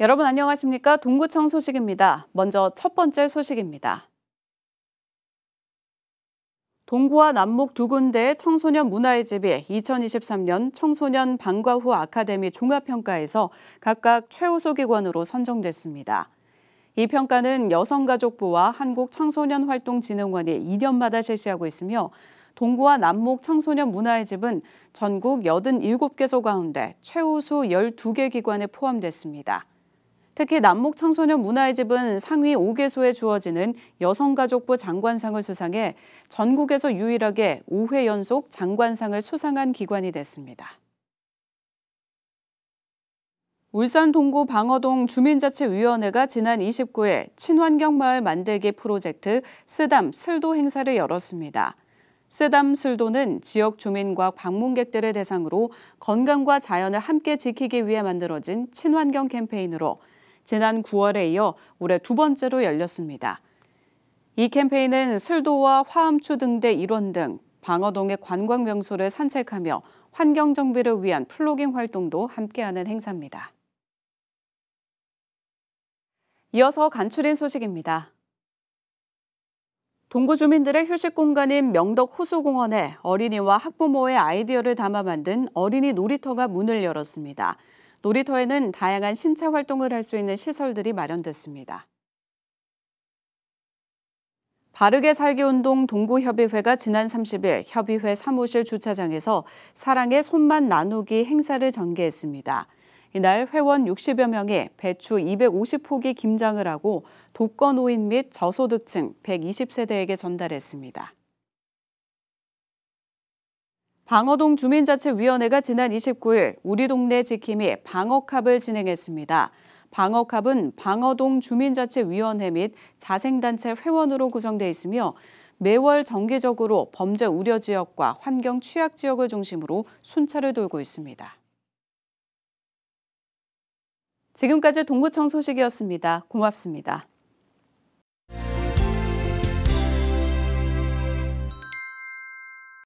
여러분 안녕하십니까? 동구청 소식입니다. 먼저 첫 번째 소식입니다. 동구와 남목 두 군데의 청소년 문화의 집이 2023년 청소년 방과 후 아카데미 종합평가에서 각각 최우수 기관으로 선정됐습니다. 이 평가는 여성가족부와 한국청소년활동진흥원이 2년마다 실시하고 있으며 동구와 남목 청소년 문화의 집은 전국 87개소 가운데 최우수 12개 기관에 포함됐습니다. 특히 남북 청소년 문화의 집은 상위 5개소에 주어지는 여성가족부 장관상을 수상해 전국에서 유일하게 5회 연속 장관상을 수상한 기관이 됐습니다. 울산 동구 방어동 주민자치위원회가 지난 29일 친환경 마을 만들기 프로젝트 쓰담 슬도 행사를 열었습니다. 쓰담 슬도는 지역 주민과 방문객들을 대상으로 건강과 자연을 함께 지키기 위해 만들어진 친환경 캠페인으로 지난 9월에 이어 올해 두 번째로 열렸습니다. 이 캠페인은 슬도와 화암추 등대 일원 등 방어동의 관광 명소를 산책하며 환경 정비를 위한 플로깅 활동도 함께하는 행사입니다. 이어서 간추린 소식입니다. 동구 주민들의 휴식 공간인 명덕 호수공원에 어린이와 학부모의 아이디어를 담아 만든 어린이 놀이터가 문을 열었습니다. 놀이터에는 다양한 신체 활동을 할 수 있는 시설들이 마련됐습니다. 바르게 살기 운동 동구협의회가 지난 30일 협의회 사무실 주차장에서 사랑의 손만 나누기 행사를 전개했습니다. 이날 회원 60여 명에 배추 250포기 김장을 하고 독거 노인 및 저소득층 120세대에게 전달했습니다. 방어동 주민자치위원회가 지난 29일 우리 동네 지킴이 방어캅을 진행했습니다. 방어캅은 방어동 주민자치위원회 및 자생단체 회원으로 구성되어 있으며 매월 정기적으로 범죄 우려 지역과 환경 취약 지역을 중심으로 순찰을 돌고 있습니다. 지금까지 동구청 소식이었습니다. 고맙습니다.